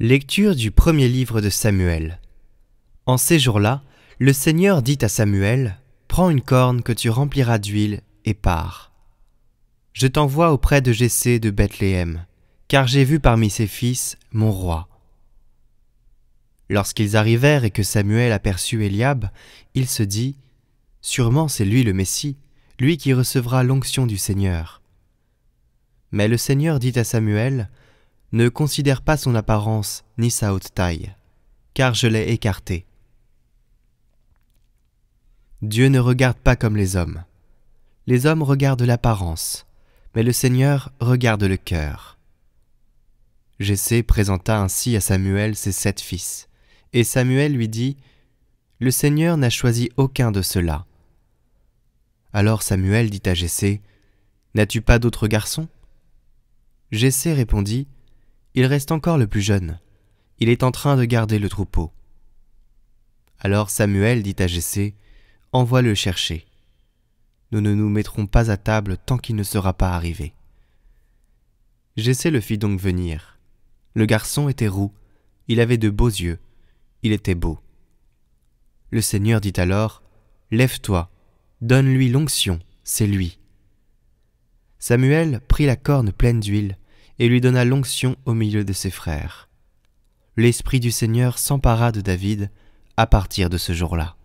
Lecture du premier livre de Samuel. En ces jours-là, le Seigneur dit à Samuel, Prends une corne que tu rempliras d'huile et pars. Je t'envoie auprès de Jessé de Bethléem, car j'ai vu parmi ses fils mon roi. Lorsqu'ils arrivèrent et que Samuel aperçut Eliab, il se dit, Sûrement c'est lui le Messie, lui qui recevra l'onction du Seigneur. Mais le Seigneur dit à Samuel, ne considère pas son apparence ni sa haute taille, car je l'ai écarté. Dieu ne regarde pas comme les hommes. Les hommes regardent l'apparence, mais le Seigneur regarde le cœur. Jessé présenta ainsi à Samuel ses sept fils, et Samuel lui dit Le Seigneur n'a choisi aucun de ceux-là. Alors Samuel dit à Jessé N'as-tu pas d'autres garçons Jessé répondit il reste encore le plus jeune. Il est en train de garder le troupeau. Alors Samuel dit à Jessé, Envoie le chercher. Nous ne nous mettrons pas à table tant qu'il ne sera pas arrivé. Jessé le fit donc venir. Le garçon était roux, il avait de beaux yeux, il était beau. Le Seigneur dit alors, Lève-toi, donne-lui l'onction, c'est lui. Samuel prit la corne pleine d'huile, et lui donna l'onction au milieu de ses frères. L'Esprit du Seigneur s'empara de David à partir de ce jour-là.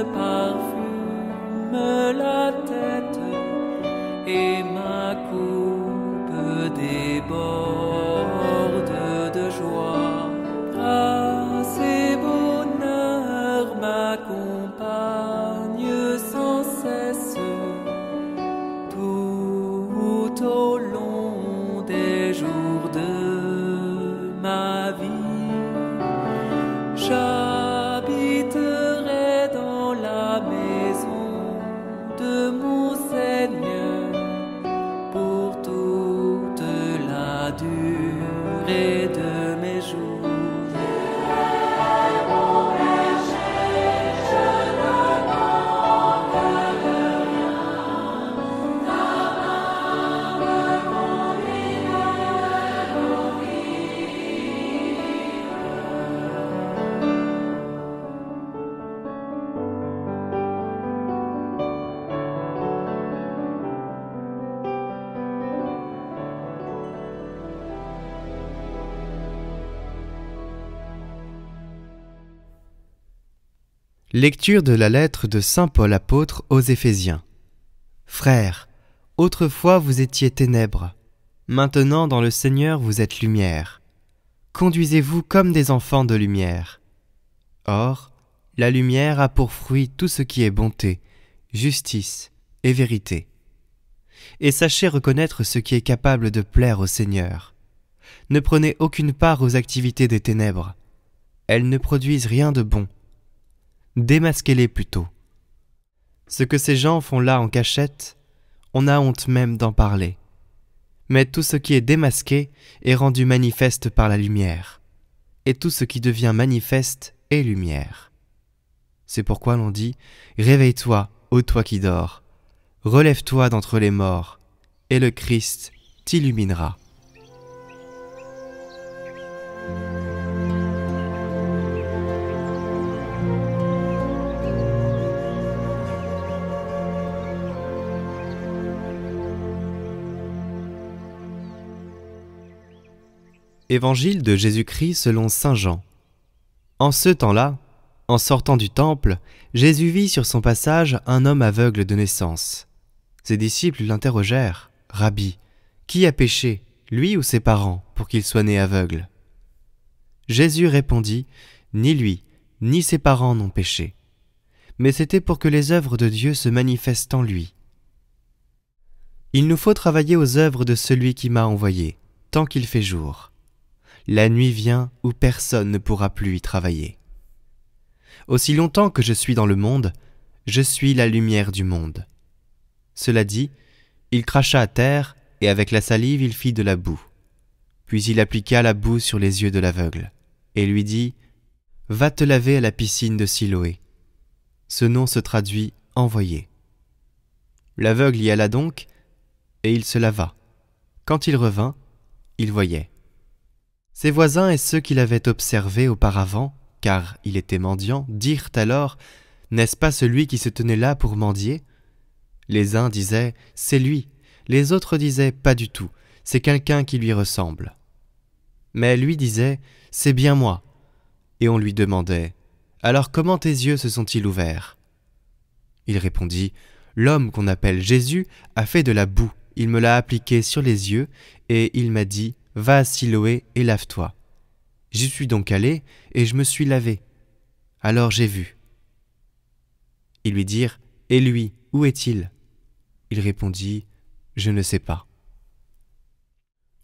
the path. Lecture de la lettre de Saint Paul apôtre aux Éphésiens. Frères, autrefois vous étiez ténèbres, maintenant dans le Seigneur vous êtes lumière. Conduisez-vous comme des enfants de lumière. Or, la lumière a pour fruit tout ce qui est bonté, justice et vérité. Et sachez reconnaître ce qui est capable de plaire au Seigneur. Ne prenez aucune part aux activités des ténèbres. Elles ne produisent rien de bon démasquez-les plutôt. Ce que ces gens font là en cachette, on a honte même d'en parler. Mais tout ce qui est démasqué est rendu manifeste par la lumière, et tout ce qui devient manifeste est lumière. C'est pourquoi l'on dit Réveille-toi, ô toi qui dors, relève-toi d'entre les morts, et le Christ t'illuminera. Évangile de Jésus-Christ selon Saint Jean. En ce temps-là, en sortant du temple, Jésus vit sur son passage un homme aveugle de naissance. Ses disciples l'interrogèrent. Rabbi, qui a péché, lui ou ses parents, pour qu'il soit né aveugle Jésus répondit, Ni lui, ni ses parents n'ont péché, mais c'était pour que les œuvres de Dieu se manifestent en lui. Il nous faut travailler aux œuvres de celui qui m'a envoyé, tant qu'il fait jour la nuit vient où personne ne pourra plus y travailler. Aussi longtemps que je suis dans le monde, je suis la lumière du monde. Cela dit, il cracha à terre, et avec la salive il fit de la boue. Puis il appliqua la boue sur les yeux de l'aveugle, et lui dit Va te laver à la piscine de Siloé. Ce nom se traduit envoyé. L'aveugle y alla donc, et il se lava. Quand il revint, il voyait. Ses voisins et ceux qui l'avaient observé auparavant, car il était mendiant, dirent alors N'est-ce pas celui qui se tenait là pour mendier Les uns disaient C'est lui les autres disaient Pas du tout, c'est quelqu'un qui lui ressemble. Mais lui disait C'est bien moi. Et on lui demandait Alors comment tes yeux se sont-ils ouverts Il répondit L'homme qu'on appelle Jésus a fait de la boue, il me l'a appliquée sur les yeux, et il m'a dit Va Siloé et lave-toi. J'y suis donc allé, et je me suis lavé. Alors j'ai vu. Ils lui dirent, Et lui, où est-il Il répondit, Je ne sais pas.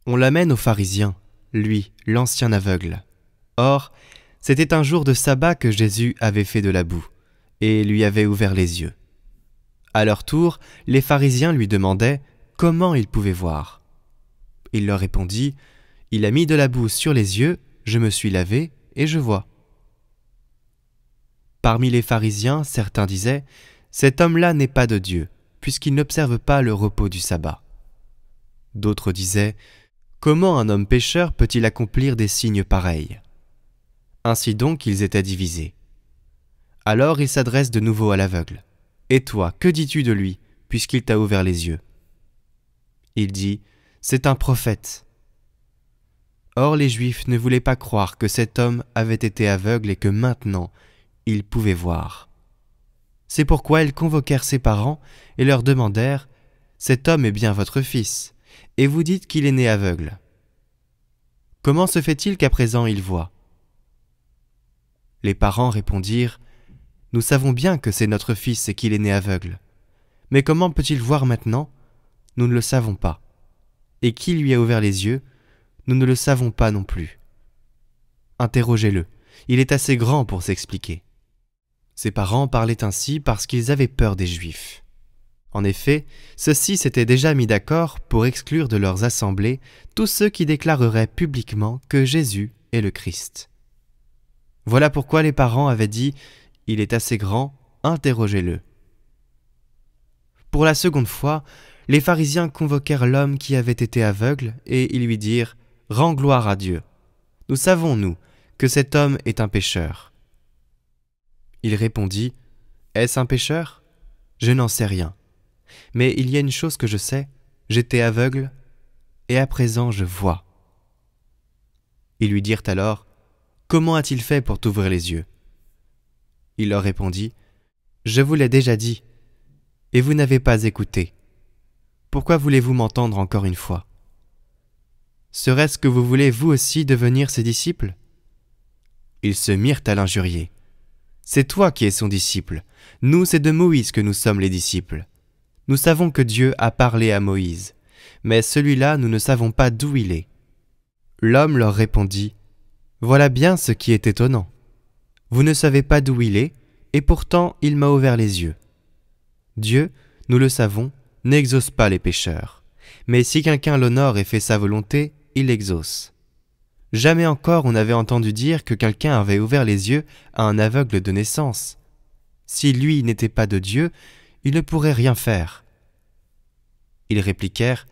On l'amène aux pharisiens, lui, l'ancien aveugle. Or, c'était un jour de sabbat que Jésus avait fait de la boue, et lui avait ouvert les yeux. À leur tour, les pharisiens lui demandaient comment il pouvait voir. Il leur répondit Il a mis de la boue sur les yeux, je me suis lavé et je vois. Parmi les pharisiens, certains disaient Cet homme-là n'est pas de Dieu, puisqu'il n'observe pas le repos du sabbat. D'autres disaient Comment un homme pécheur peut-il accomplir des signes pareils Ainsi donc ils étaient divisés. Alors il s'adresse de nouveau à l'aveugle. Et toi, que dis-tu de lui, puisqu'il t'a ouvert les yeux Il dit c'est un prophète. Or les Juifs ne voulaient pas croire que cet homme avait été aveugle et que maintenant il pouvait voir. C'est pourquoi ils convoquèrent ses parents et leur demandèrent Cet homme est bien votre fils, et vous dites qu'il est né aveugle. Comment se fait-il qu'à présent il voit Les parents répondirent Nous savons bien que c'est notre fils et qu'il est né aveugle. Mais comment peut-il voir maintenant Nous ne le savons pas et qui lui a ouvert les yeux, nous ne le savons pas non plus. Interrogez-le, il est assez grand pour s'expliquer. Ses parents parlaient ainsi parce qu'ils avaient peur des Juifs. En effet, ceux-ci s'étaient déjà mis d'accord pour exclure de leurs assemblées tous ceux qui déclareraient publiquement que Jésus est le Christ. Voilà pourquoi les parents avaient dit Il est assez grand, interrogez-le. Pour la seconde fois, les pharisiens convoquèrent l'homme qui avait été aveugle, et ils lui dirent Rends gloire à Dieu. Nous savons, nous, que cet homme est un pécheur. Il répondit Est-ce un pécheur Je n'en sais rien. Mais il y a une chose que je sais j'étais aveugle, et à présent je vois. Ils lui dirent alors Comment a-t-il fait pour t'ouvrir les yeux Il leur répondit Je vous l'ai déjà dit, et vous n'avez pas écouté pourquoi voulez-vous m'entendre encore une fois Serait-ce que vous voulez vous aussi devenir ses disciples Ils se mirent à l'injurier. C'est toi qui es son disciple. Nous, c'est de Moïse que nous sommes les disciples. Nous savons que Dieu a parlé à Moïse, mais celui-là, nous ne savons pas d'où il est. L'homme leur répondit Voilà bien ce qui est étonnant. Vous ne savez pas d'où il est, et pourtant il m'a ouvert les yeux. Dieu, nous le savons, n'exauce pas les pécheurs, mais si quelqu'un l'honore et fait sa volonté, il l'exauce. Jamais encore on n'avait entendu dire que quelqu'un avait ouvert les yeux à un aveugle de naissance. Si lui n'était pas de Dieu, il ne pourrait rien faire. Ils répliquèrent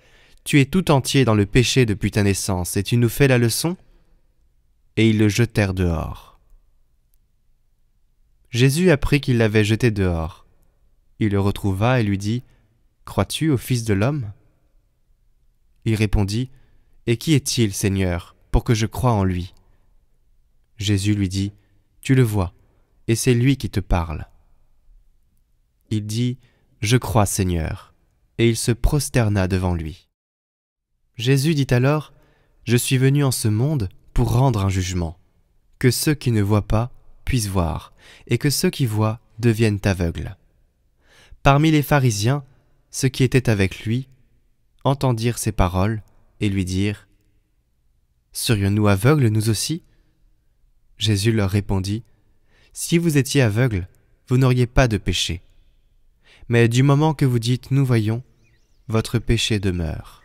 Tu es tout entier dans le péché depuis ta naissance, et tu nous fais la leçon Et ils le jetèrent dehors. Jésus apprit qu'il l'avait jeté dehors. Il le retrouva et lui dit Crois-tu au Fils de l'homme Il répondit, Et qui est-il, Seigneur, pour que je croie en lui Jésus lui dit, Tu le vois, et c'est lui qui te parle. Il dit, Je crois, Seigneur, et il se prosterna devant lui. Jésus dit alors, Je suis venu en ce monde pour rendre un jugement, que ceux qui ne voient pas puissent voir, et que ceux qui voient deviennent aveugles. Parmi les pharisiens, ceux qui étaient avec lui entendirent ces paroles et lui dirent Serions-nous aveugles nous aussi Jésus leur répondit Si vous étiez aveugles, vous n'auriez pas de péché. Mais du moment que vous dites Nous voyons, votre péché demeure.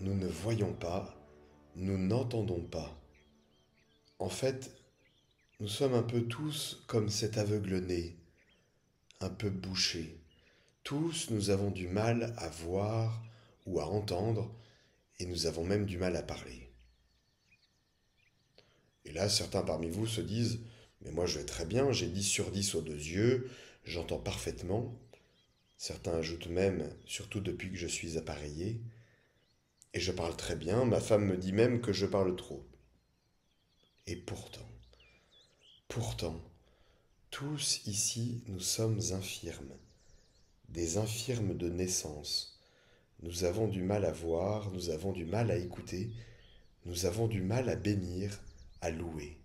nous ne voyons pas, nous n'entendons pas. En fait, nous sommes un peu tous comme cet aveugle né, un peu bouché. Tous nous avons du mal à voir ou à entendre, et nous avons même du mal à parler. Et là, certains parmi vous se disent Mais moi je vais très bien, j'ai 10 sur 10 aux deux yeux, j'entends parfaitement. Certains ajoutent même, surtout depuis que je suis appareillé, et je parle très bien, ma femme me dit même que je parle trop. Et pourtant, pourtant, tous ici nous sommes infirmes, des infirmes de naissance. Nous avons du mal à voir, nous avons du mal à écouter, nous avons du mal à bénir, à louer.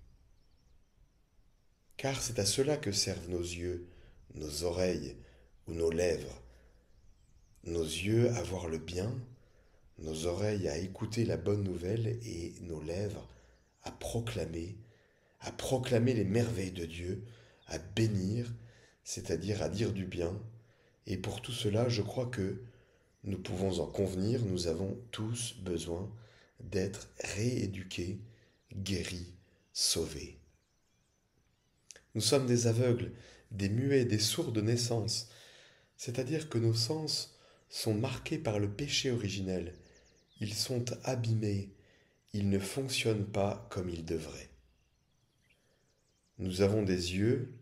Car c'est à cela que servent nos yeux, nos oreilles ou nos lèvres. Nos yeux à voir le bien, nos oreilles à écouter la bonne nouvelle et nos lèvres à proclamer, à proclamer les merveilles de Dieu, à bénir, c'est-à-dire à dire du bien. Et pour tout cela, je crois que nous pouvons en convenir, nous avons tous besoin d'être rééduqués, guéris, sauvés. Nous sommes des aveugles, des muets, des sourds de naissance, c'est-à-dire que nos sens sont marqués par le péché originel, ils sont abîmés, ils ne fonctionnent pas comme ils devraient. Nous avons des yeux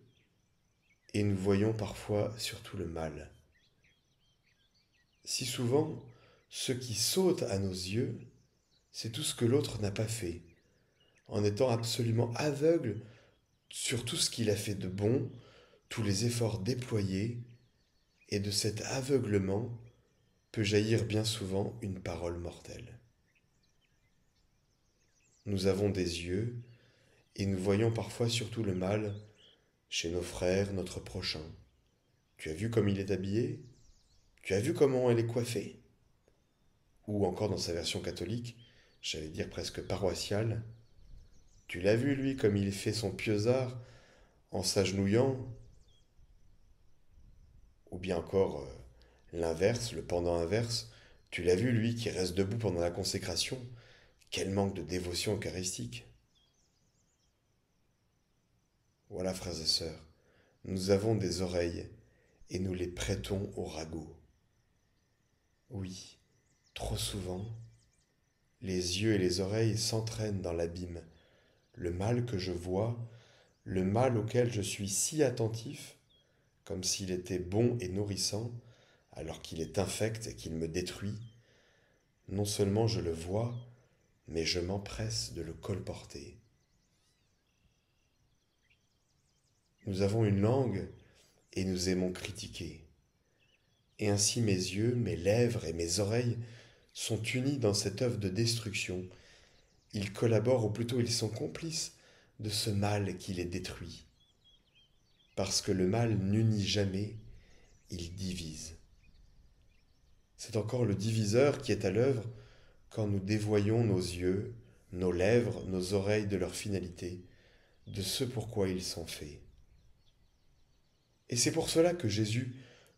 et nous voyons parfois surtout le mal. Si souvent, ce qui saute à nos yeux, c'est tout ce que l'autre n'a pas fait, en étant absolument aveugle sur tout ce qu'il a fait de bon, tous les efforts déployés, et de cet aveuglement, peut jaillir bien souvent une parole mortelle. Nous avons des yeux et nous voyons parfois surtout le mal chez nos frères, notre prochain. Tu as vu comme il est habillé Tu as vu comment elle est coiffée Ou encore dans sa version catholique, j'allais dire presque paroissiale, Tu l'as vu lui comme il fait son pieux-art en s'agenouillant Ou bien encore euh, L'inverse, le pendant inverse, tu l'as vu, lui, qui reste debout pendant la consécration. Quel manque de dévotion eucharistique. Voilà, frères et sœurs, nous avons des oreilles et nous les prêtons au ragot. Oui, trop souvent, les yeux et les oreilles s'entraînent dans l'abîme. Le mal que je vois, le mal auquel je suis si attentif, comme s'il était bon et nourrissant, alors qu'il est infect et qu'il me détruit, non seulement je le vois, mais je m'empresse de le colporter. Nous avons une langue et nous aimons critiquer. Et ainsi mes yeux, mes lèvres et mes oreilles sont unis dans cette œuvre de destruction. Ils collaborent, ou plutôt ils sont complices de ce mal qui les détruit. Parce que le mal n'unit jamais, il divise. C'est encore le diviseur qui est à l'œuvre quand nous dévoyons nos yeux, nos lèvres, nos oreilles de leur finalité, de ce pourquoi ils sont faits. Et c'est pour cela que Jésus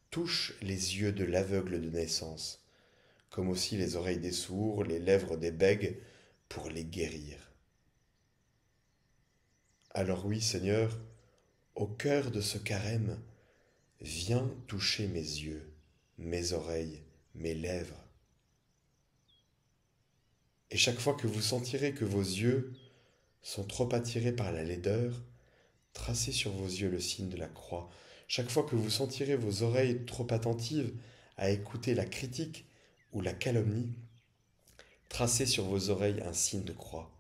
touche les yeux de l'aveugle de naissance, comme aussi les oreilles des sourds, les lèvres des bègues, pour les guérir. Alors oui, Seigneur, au cœur de ce carême, viens toucher mes yeux, mes oreilles, mes lèvres. Et chaque fois que vous sentirez que vos yeux sont trop attirés par la laideur, tracez sur vos yeux le signe de la croix. Chaque fois que vous sentirez vos oreilles trop attentives à écouter la critique ou la calomnie, tracez sur vos oreilles un signe de croix.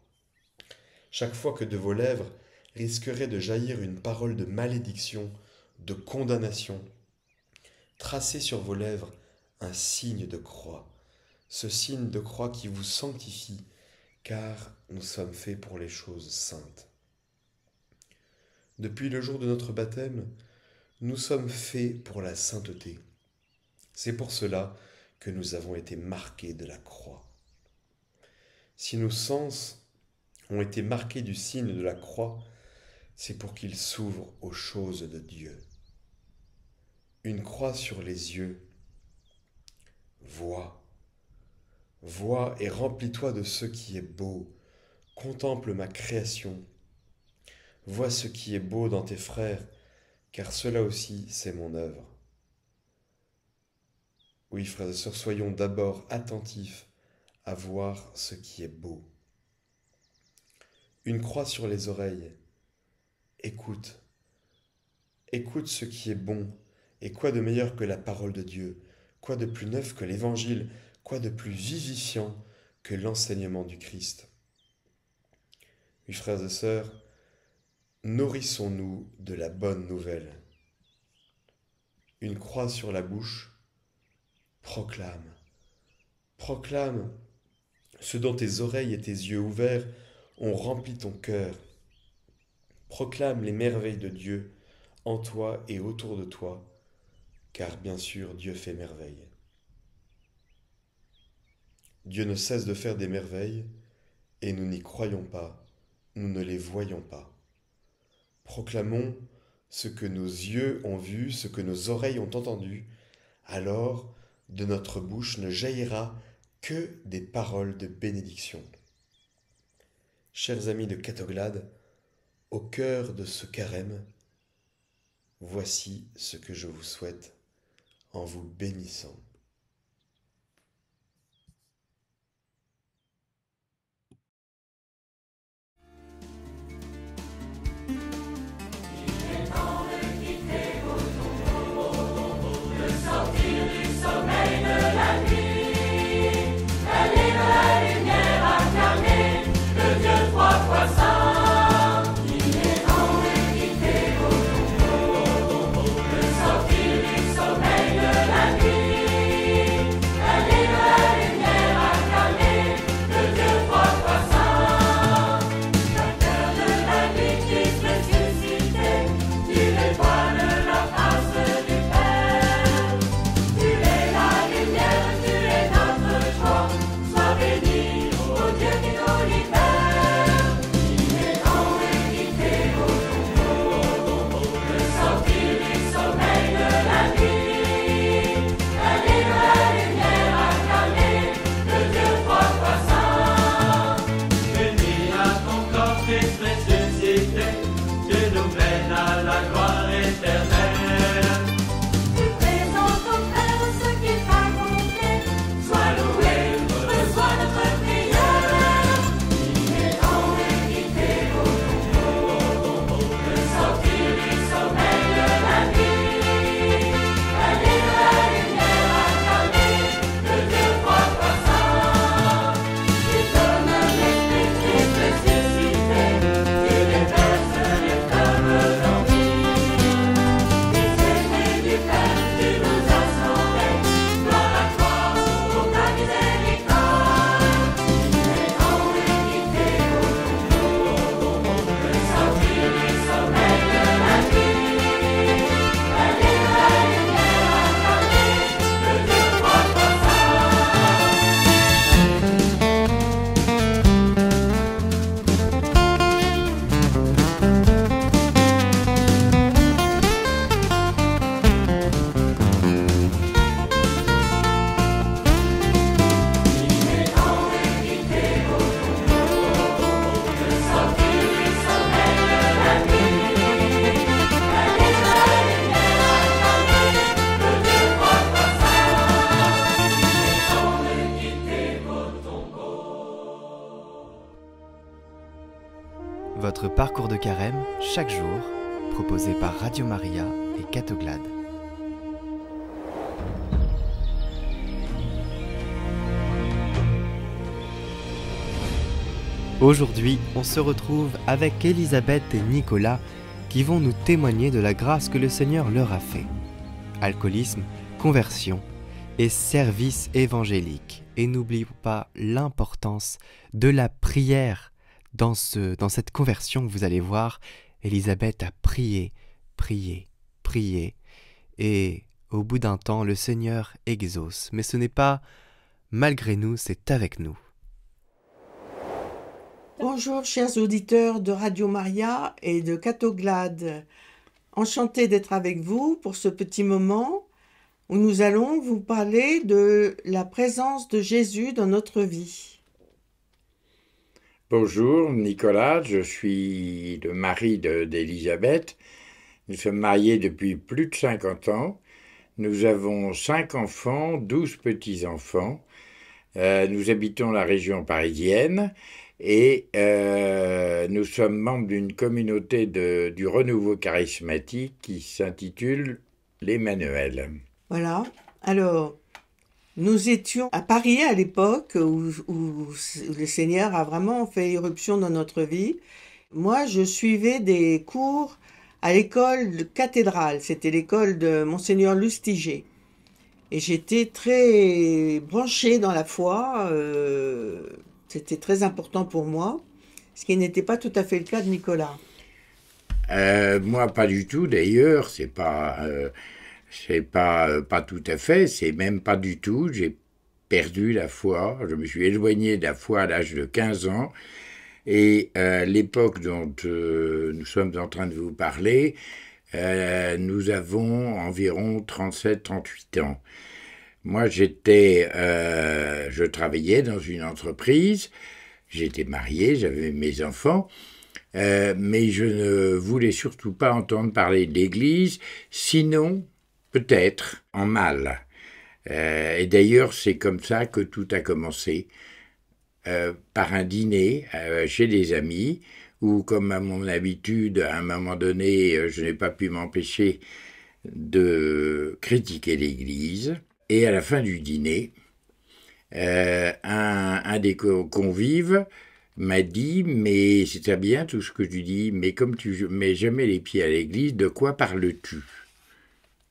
Chaque fois que de vos lèvres risquerait de jaillir une parole de malédiction, de condamnation, tracez sur vos lèvres un signe de croix, ce signe de croix qui vous sanctifie, car nous sommes faits pour les choses saintes. Depuis le jour de notre baptême, nous sommes faits pour la sainteté. C'est pour cela que nous avons été marqués de la croix. Si nos sens ont été marqués du signe de la croix, c'est pour qu'ils s'ouvrent aux choses de Dieu. Une croix sur les yeux Vois, vois et remplis-toi de ce qui est beau. Contemple ma création. Vois ce qui est beau dans tes frères, car cela aussi c'est mon œuvre. Oui, frères et sœurs, soyons d'abord attentifs à voir ce qui est beau. Une croix sur les oreilles. Écoute. Écoute ce qui est bon, et quoi de meilleur que la parole de Dieu Quoi de plus neuf que l'Évangile Quoi de plus vivifiant que l'enseignement du Christ Mes frères et sœurs, nourrissons-nous de la bonne nouvelle. Une croix sur la bouche proclame, proclame ce dont tes oreilles et tes yeux ouverts ont rempli ton cœur. Proclame les merveilles de Dieu en toi et autour de toi car bien sûr Dieu fait merveille. Dieu ne cesse de faire des merveilles, et nous n'y croyons pas, nous ne les voyons pas. Proclamons ce que nos yeux ont vu, ce que nos oreilles ont entendu, alors de notre bouche ne jaillira que des paroles de bénédiction. Chers amis de Catoglade, au cœur de ce carême, voici ce que je vous souhaite en vous bénissant. parcours de carême chaque jour, proposé par Radio Maria et Catoglade. Aujourd'hui, on se retrouve avec Elisabeth et Nicolas qui vont nous témoigner de la grâce que le Seigneur leur a fait. Alcoolisme, conversion et service évangélique. Et n'oublions pas l'importance de la prière dans, cette conversion, que vous allez voir, Elisabeth a prié, prié, prié, et au bout d'un temps, le Seigneur exauce, mais ce n'est pas malgré nous, c'est avec nous. Bonjour chers auditeurs de Radio Maria et de Catoglade. Enchanté d'être avec vous pour ce petit moment où nous allons vous parler de la présence de Jésus dans notre vie. Bonjour Nicolas, je suis le mari d'Elisabeth. nous sommes mariés depuis plus de 50 ans. Nous avons 5 enfants, 12 petits-enfants. Euh, nous habitons la région parisienne et euh, nous sommes membres d'une communauté du renouveau charismatique qui s'intitule l'Emmanuel. Voilà. Alors, nous étions à Paris à l'époque où, le Seigneur a vraiment fait irruption dans notre vie. Moi, je suivais des cours à l'école de cathédrale. C'était l'école de Monseigneur Lustiger. Et j'étais très branchée dans la foi. Euh, c'était très important pour moi, ce qui n'était pas tout à fait le cas de Nicolas. Euh, moi, pas du tout. D'ailleurs, c'est pas. Euh, c'est pas, euh, pas tout à fait, c'est même pas du tout. J'ai perdu la foi, je me suis éloigné de la foi à l'âge de 15 ans. Et euh, l'époque dont euh, nous sommes en train de vous parler, euh, nous avons environ 37-38 ans. Moi, j'étais, je travaillais dans une entreprise, j'étais marié, j'avais mes enfants, mais je ne voulais surtout pas entendre parler de l'Église, sinon peut-être en mal. Euh, et d'ailleurs, c'est comme ça que tout a commencé, euh, par un dîner euh, chez des amis, où, comme à mon habitude, à un moment donné, je n'ai pas pu m'empêcher de critiquer l'Église. Et à la fin du dîner, un, un, des convives m'a dit mais c'est très bien tout ce que tu dis mais comme tu mets jamais les pieds à l'église de quoi parles-tu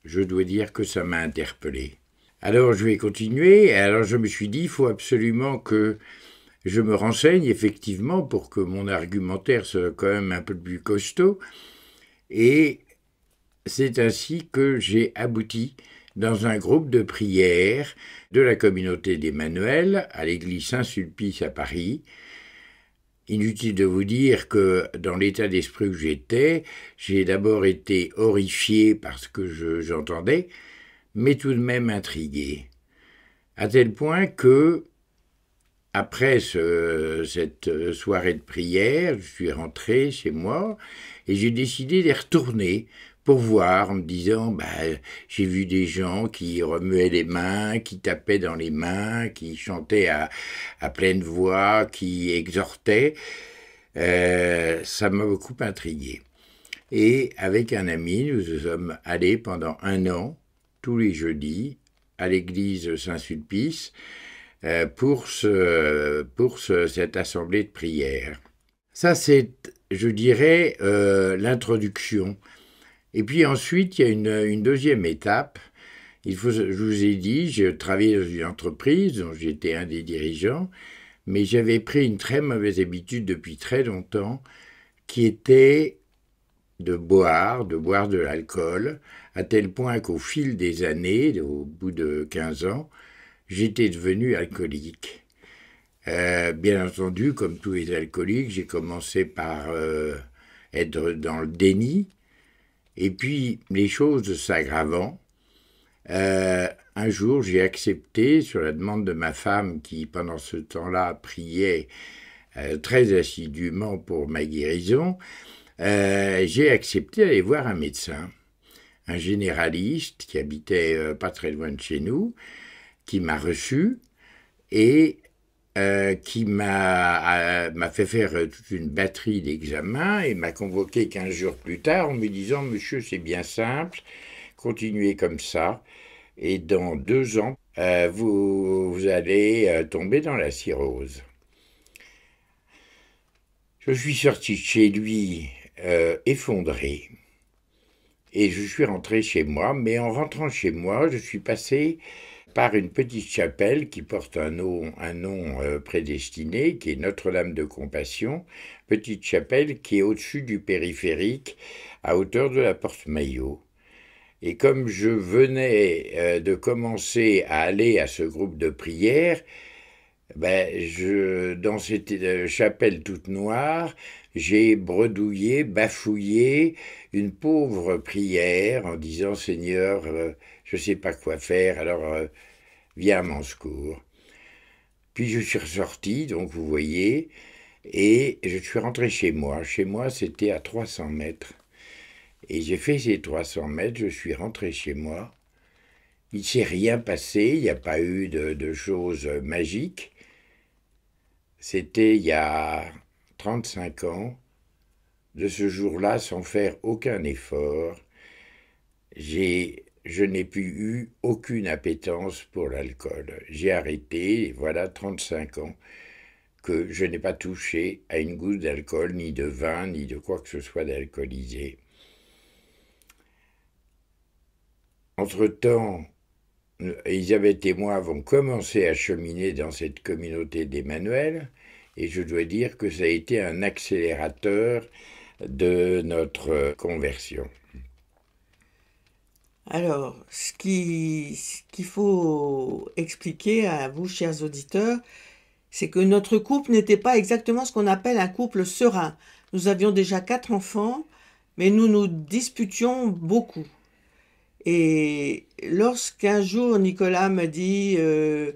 je dois dire que ça m'a interpellé. Alors je vais continuer, alors je me suis dit, il faut absolument que je me renseigne effectivement pour que mon argumentaire soit quand même un peu plus costaud. Et c'est ainsi que j'ai abouti dans un groupe de prière de la communauté d'Emmanuel à l'église Saint-Sulpice à Paris, Inutile de vous dire que dans l'état d'esprit que j'étais, j'ai d'abord été horrifié par ce que j'entendais, mais tout de même intrigué. À tel point que, après cette soirée de prière, je suis rentré chez moi et j'ai décidé d'y retourner pour voir en me disant bah, j'ai vu des gens qui remuaient les mains, qui tapaient dans les mains, qui chantaient à, pleine voix, qui exhortaient. Euh, ça m'a beaucoup intrigué. Et avec un ami, nous sommes allés pendant un an, tous les jeudis, à l'église Saint-Sulpice euh, pour, pour cette assemblée de prière. Ça, c'est, je dirais, euh, l'introduction et puis ensuite, il y a une, deuxième étape. Il faut, je vous ai dit, j'ai travaillé dans une entreprise j'étais un des dirigeants, mais j'avais pris une très mauvaise habitude depuis très longtemps, qui était de boire, de boire de l'alcool, à tel point qu'au fil des années, au bout de 15 ans, j'étais devenu alcoolique. Euh, bien entendu, comme tous les alcooliques, j'ai commencé par euh, être dans le déni, et puis, les choses s'aggravant, euh, un jour, j'ai accepté, sur la demande de ma femme, qui pendant ce temps-là priait euh, très assidûment pour ma guérison, euh, j'ai accepté d'aller voir un médecin, un généraliste qui habitait pas très loin de chez nous, qui m'a reçu et euh, qui m'a fait faire euh, toute une batterie d'examens et m'a convoqué 15 jours plus tard en me disant Monsieur, c'est bien simple, continuez comme ça, et dans deux ans, euh, vous, allez tomber dans la cirrhose. Je suis sorti de chez lui effondré. Et je suis rentré chez moi, mais en rentrant chez moi, je suis passé par une petite chapelle qui porte un nom, euh, prédestiné, qui est Notre-Dame de Compassion, petite chapelle qui est au-dessus du périphérique, à hauteur de la porte Maillot. Et comme je venais euh, de commencer à aller à ce groupe de prières, ben, dans cette euh, chapelle toute noire, j'ai bredouillé, bafouillé une pauvre prière en disant Seigneur, je ne sais pas quoi faire, alors euh, viens à mon secours. Puis je suis ressorti, donc vous voyez, et je suis rentré chez moi. Chez moi, c'était à 300 mètres. Et j'ai fait ces 300 mètres, je suis rentré chez moi. Il ne s'est rien passé, il n'y a pas eu de, de choses magiques. C'était il y a 35 ans. De ce jour-là, sans faire aucun effort, j'ai je n'ai plus eu aucune appétence pour l'alcool. J'ai arrêté, et voilà 35 ans, que je n'ai pas touché à une goutte d'alcool, ni de vin, ni de quoi que ce soit d'alcoolisé. Entre-temps, Elisabeth et moi avons commencé à cheminer dans cette communauté d'Emmanuel, et je dois dire que ça a été un accélérateur de notre conversion. Alors, ce qu'il faut expliquer à vous, chers auditeurs, c'est que notre couple n'était pas exactement ce qu'on appelle un couple serein. Nous avions déjà quatre enfants, mais nous nous disputions beaucoup. Et lorsqu'un jour Nicolas me dit euh,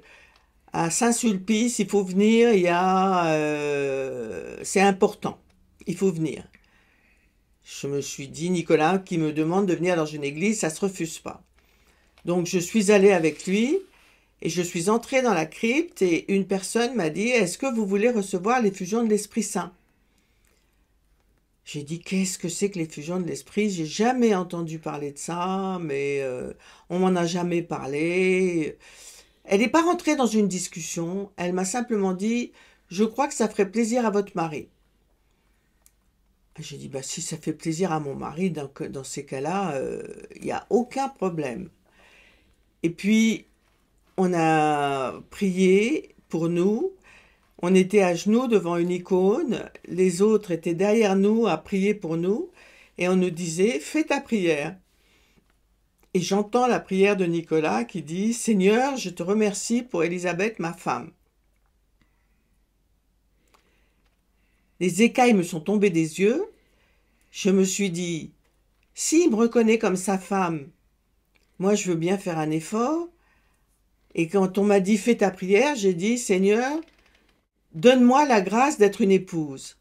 à Saint-Sulpice, il faut venir, il y a, euh, c'est important, il faut venir. Je me suis dit, Nicolas qui me demande de venir dans une église, ça ne se refuse pas. Donc je suis allée avec lui et je suis entrée dans la crypte et une personne m'a dit, est-ce que vous voulez recevoir l'effusion de l'Esprit Saint j'ai dit qu'est-ce que c'est que l'effusion de l'esprit J'ai jamais entendu parler de ça, mais euh, on m'en a jamais parlé. Elle n'est pas rentrée dans une discussion. Elle m'a simplement dit je crois que ça ferait plaisir à votre mari. J'ai dit, bah, si ça fait plaisir à mon mari, dans ces cas-là, il euh, n'y a aucun problème. Et puis, on a prié pour nous. On était à genoux devant une icône. Les autres étaient derrière nous à prier pour nous. Et on nous disait, fais ta prière. Et j'entends la prière de Nicolas qui dit, Seigneur, je te remercie pour Elisabeth, ma femme. Les écailles me sont tombées des yeux. Je me suis dit, s'il me reconnaît comme sa femme, moi je veux bien faire un effort. Et quand on m'a dit fais ta prière, j'ai dit Seigneur, donne-moi la grâce d'être une épouse.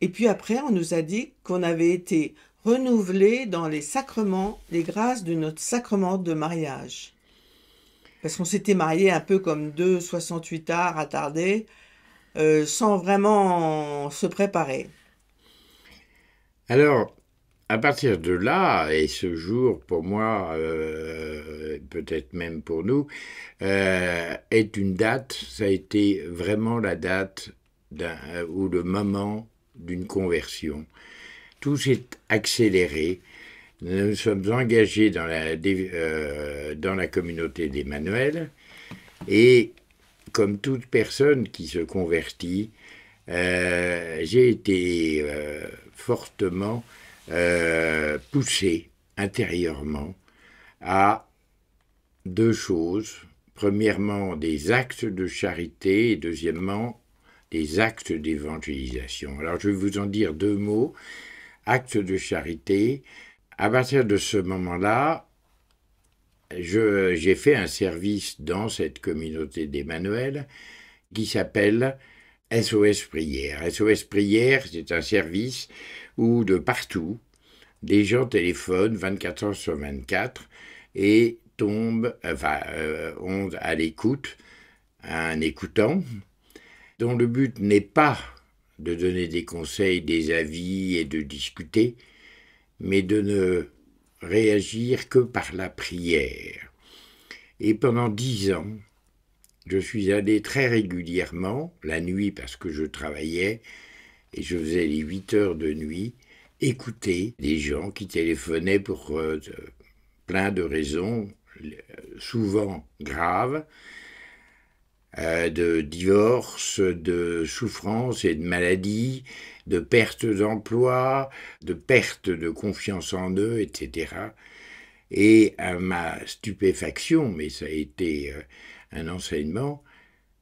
Et puis après, on nous a dit qu'on avait été renouvelés dans les sacrements, les grâces de notre sacrement de mariage. Parce qu'on s'était marié un peu comme deux 68 ans attardés. Euh, sans vraiment se préparer. Alors, à partir de là, et ce jour pour moi, euh, peut-être même pour nous, euh, est une date, ça a été vraiment la date ou le moment d'une conversion. Tout s'est accéléré. Nous sommes engagés dans la, dans la communauté d'Emmanuel et comme toute personne qui se convertit, euh, j'ai été euh, fortement euh, poussé intérieurement à deux choses. Premièrement, des actes de charité et deuxièmement, des actes d'évangélisation. Alors je vais vous en dire deux mots. Actes de charité. À partir de ce moment-là, j'ai fait un service dans cette communauté d'Emmanuel qui s'appelle SOS Prière. SOS Prière, c'est un service où de partout, des gens téléphonent 24 heures sur 24 et tombent, enfin, euh, ont à l'écoute un écoutant dont le but n'est pas de donner des conseils, des avis et de discuter, mais de ne réagir que par la prière. Et pendant dix ans, je suis allé très régulièrement, la nuit parce que je travaillais, et je faisais les huit heures de nuit, écouter des gens qui téléphonaient pour euh, plein de raisons, euh, souvent graves, euh, de divorce, de souffrance et de maladie, de perte d'emploi, de perte de confiance en eux, etc. Et à ma stupéfaction, mais ça a été euh, un enseignement,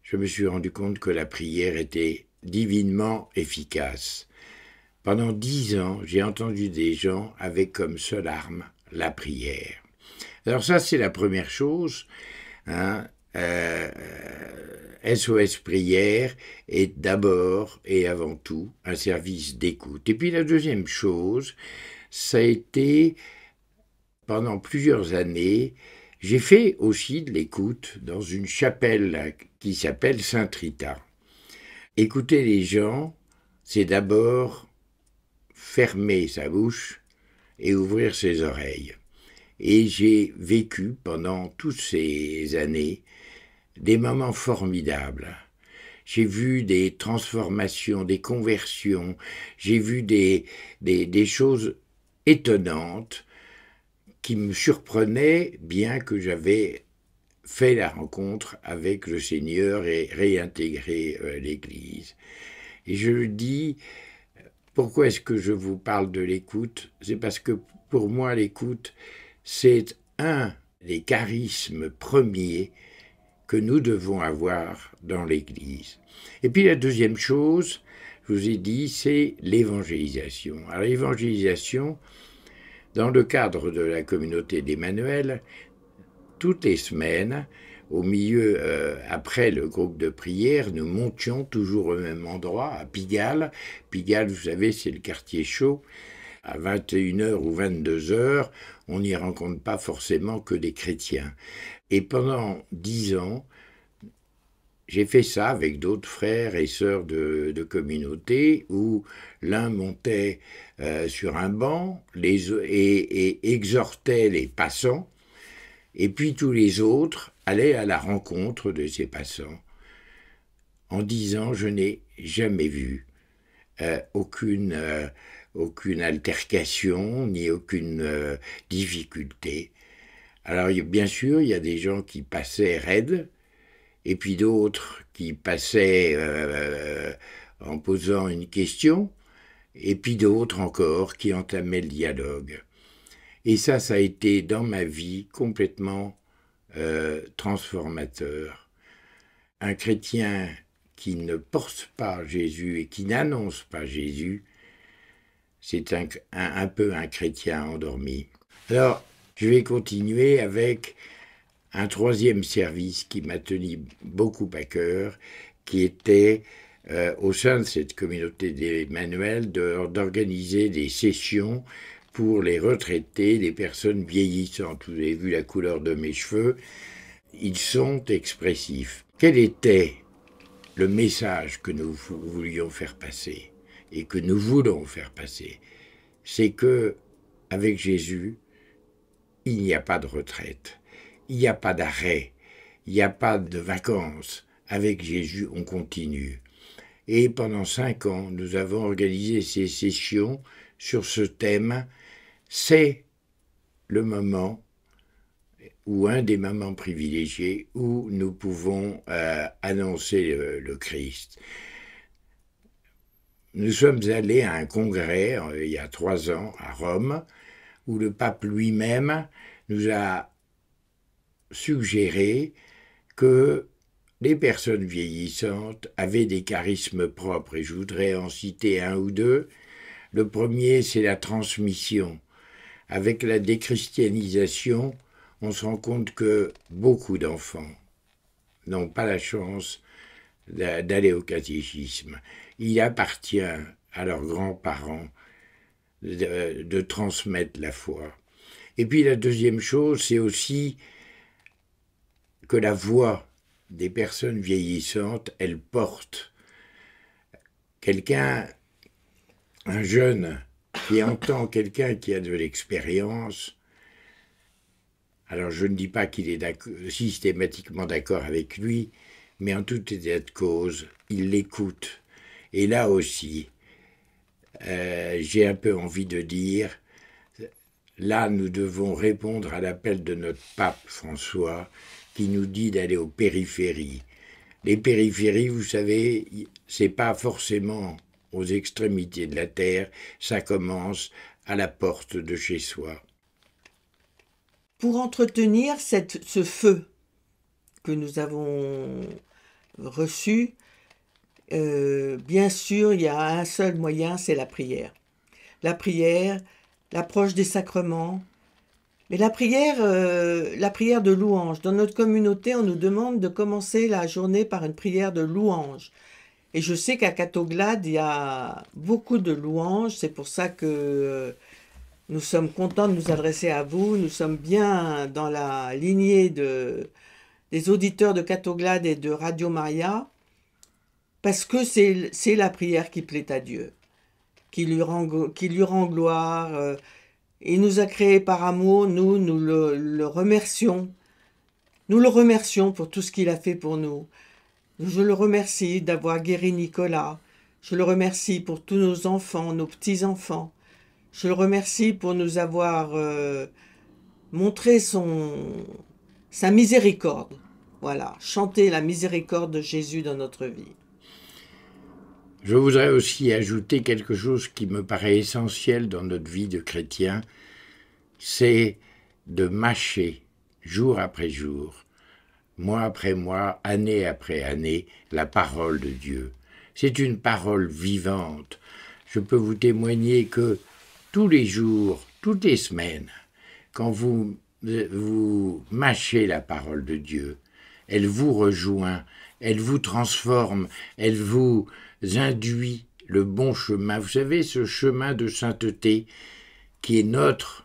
je me suis rendu compte que la prière était divinement efficace. Pendant dix ans, j'ai entendu des gens avec comme seule arme la prière. Alors ça, c'est la première chose. Hein, euh, SOS Prière est d'abord et avant tout un service d'écoute. Et puis la deuxième chose, ça a été, pendant plusieurs années, j'ai fait aussi de l'écoute dans une chapelle qui s'appelle Saint-Rita. Écouter les gens, c'est d'abord fermer sa bouche et ouvrir ses oreilles. Et j'ai vécu pendant toutes ces années des moments formidables. J'ai vu des transformations, des conversions, j'ai vu des, choses étonnantes qui me surprenaient bien que j'avais fait la rencontre avec le Seigneur et réintégré euh, l'Église. Et je le dis, pourquoi est-ce que je vous parle de l'écoute C'est parce que pour moi l'écoute, c'est un des charismes premiers nous devons avoir dans l'Église. Et puis la deuxième chose, je vous ai dit, c'est l'évangélisation. Alors l'évangélisation, dans le cadre de la communauté d'Emmanuel, toutes les semaines, au milieu, euh, après le groupe de prière, nous montions toujours au même endroit, à Pigalle. Pigalle, vous savez, c'est le quartier chaud. À 21h ou 22h, on n'y rencontre pas forcément que des chrétiens. Et pendant dix ans, j'ai fait ça avec d'autres frères et sœurs de, communauté où l'un montait euh, sur un banc et, exhortait les passants, et puis tous les autres allaient à la rencontre de ces passants. En disant, je n'ai jamais vu euh, euh, aucune altercation ni aucune difficulté. Alors bien sûr, il y a des gens qui passaient raides, et puis d'autres qui passaient euh, euh, en posant une question, et puis d'autres encore qui entamaient le dialogue. Et ça, ça a été dans ma vie complètement euh, transformateur. Un chrétien qui ne porte pas Jésus et qui n'annonce pas Jésus, c'est un peu un chrétien endormi. Alors, je vais continuer avec un troisième service qui m'a tenu beaucoup à cœur, qui était euh, au sein de cette communauté d'Emmanuel, d'organiser des sessions pour les retraités, les personnes vieillissantes. Vous avez vu la couleur de mes cheveux, ils sont expressifs. Quel était le message que nous voulions faire passer et que nous voulons faire passer C'est que, avec Jésus, il n'y a pas de retraite, il n'y a pas d'arrêt, il n'y a pas de vacances. Avec Jésus, on continue. Et pendant cinq ans, nous avons organisé ces sessions sur ce thème. C'est le moment ou un des moments privilégiés où nous pouvons euh, annoncer le, Christ. Nous sommes allés à un congrès euh, il y a trois ans à Rome où le pape lui-même nous a suggéré que les personnes vieillissantes avaient des charismes propres, et je voudrais en citer un ou deux. Le premier, c'est la transmission. Avec la déchristianisation, on se rend compte que beaucoup d'enfants n'ont pas la chance d'aller au catéchisme. Il appartient à leurs grands-parents de, transmettre la foi. Et puis la deuxième chose, c'est aussi que la voix des personnes vieillissantes, elle porte. Quelqu'un, un jeune, qui entend quelqu'un qui a de l'expérience, alors je ne dis pas qu'il est systématiquement d'accord avec lui, mais en tout état de cause, il l'écoute. Et là aussi, euh, j'ai un peu envie de dire, là nous devons répondre à l'appel de notre pape François qui nous dit d'aller aux périphéries. Les périphéries, vous savez, c'est pas forcément aux extrémités de la terre, ça commence à la porte de chez soi. Pour entretenir ce feu que nous avons reçu, euh, bien sûr, il y a un seul moyen, c'est la prière. La prière, l'approche des sacrements. Mais la prière, euh, la prière de louange. Dans notre communauté, on nous demande de commencer la journée par une prière de louange. Et je sais qu'à Catoglade, il y a beaucoup de louanges. C'est pour ça que euh, nous sommes contents de nous adresser à vous. Nous sommes bien dans la lignée des auditeurs de Catoglade et de Radio Maria parce que c'est la prière qui plaît à Dieu, qui lui rend, qui lui rend gloire. Il euh, nous a créés par amour, nous, nous le, remercions. Nous le remercions pour tout ce qu'il a fait pour nous. Je le remercie d'avoir guéri Nicolas. Je le remercie pour tous nos enfants, nos petits-enfants. Je le remercie pour nous avoir euh, montré son, sa miséricorde. Voilà, chanter la miséricorde de Jésus dans notre vie. Je voudrais aussi ajouter quelque chose qui me paraît essentiel dans notre vie de chrétien, c'est de mâcher jour après jour, mois après mois, année après année, la parole de Dieu. C'est une parole vivante. Je peux vous témoigner que tous les jours, toutes les semaines, quand vous, vous mâchez la parole de Dieu, elle vous rejoint, elle vous transforme, elle vous induit le bon chemin. Vous savez, ce chemin de sainteté qui est notre,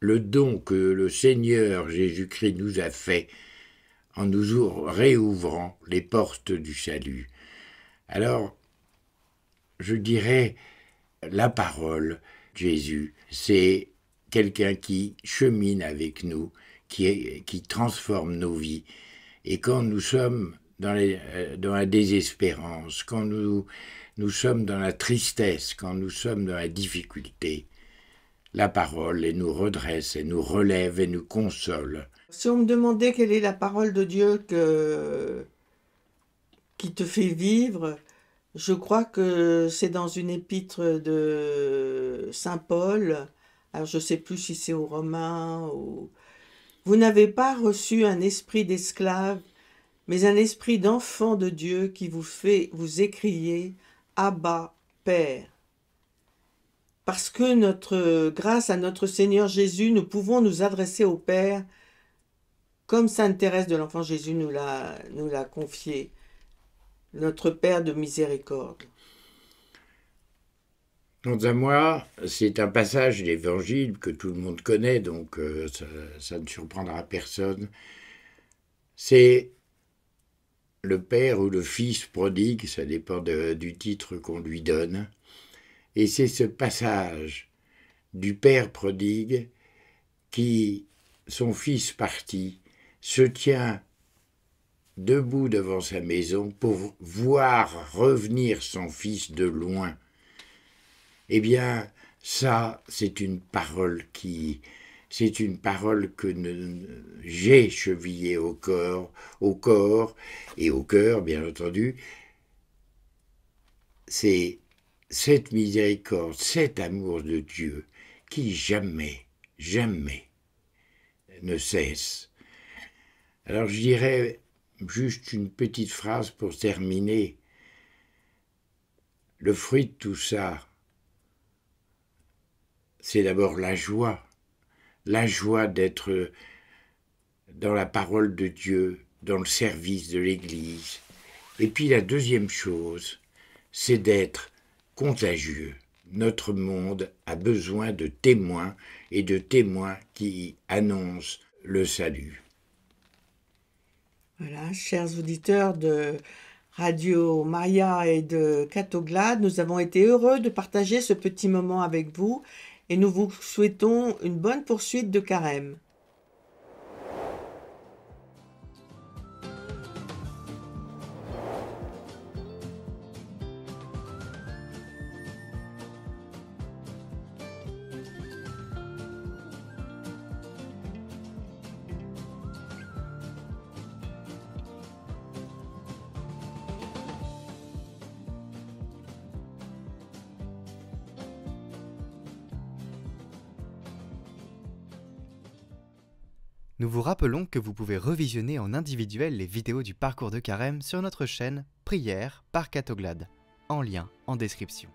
le don que le Seigneur Jésus-Christ nous a fait en nous réouvrant les portes du salut. Alors, je dirais, la parole, Jésus, c'est quelqu'un qui chemine avec nous, qui, qui transforme nos vies. Et quand nous sommes euh, dans, la désespérance, quand nous, nous sommes dans la tristesse, quand nous sommes dans la difficulté, la parole et nous redresse et nous relève et nous console. Si on me demandait quelle est la parole de Dieu que, qui te fait vivre, je crois que c'est dans une épître de Saint Paul. Alors je ne sais plus si c'est aux Romains ou... Vous n'avez pas reçu un esprit d'esclave mais un esprit d'enfant de Dieu qui vous fait vous écrier Abba, Père. Parce que notre, grâce à notre Seigneur Jésus, nous pouvons nous adresser au Père, comme Sainte Thérèse de l'Enfant Jésus nous l'a, nous l'a confié, notre Père de miséricorde. Quant à moi, c'est un passage de l'Évangile que tout le monde connaît, donc euh, ça, ça ne surprendra personne. C'est le père ou le fils prodigue, ça dépend du titre qu'on lui donne, et c'est ce passage du père prodigue qui, son fils parti, se tient debout devant sa maison pour voir revenir son fils de loin. Eh bien, ça, c'est une parole qui, c'est une parole que j'ai chevillée au corps, au corps et au cœur, bien entendu. C'est cette miséricorde, cet amour de Dieu qui jamais, jamais ne cesse. Alors je dirais juste une petite phrase pour terminer. Le fruit de tout ça, c'est d'abord la joie la joie d'être dans la parole de Dieu, dans le service de l'Église. Et puis la deuxième chose, c'est d'être contagieux. Notre monde a besoin de témoins et de témoins qui annoncent le salut. Voilà, chers auditeurs de Radio Maria et de Catoglade, nous avons été heureux de partager ce petit moment avec vous et nous vous souhaitons une bonne poursuite de carême. Nous vous rappelons que vous pouvez revisionner en individuel les vidéos du parcours de carême sur notre chaîne Prière par Catoglade, en lien en description.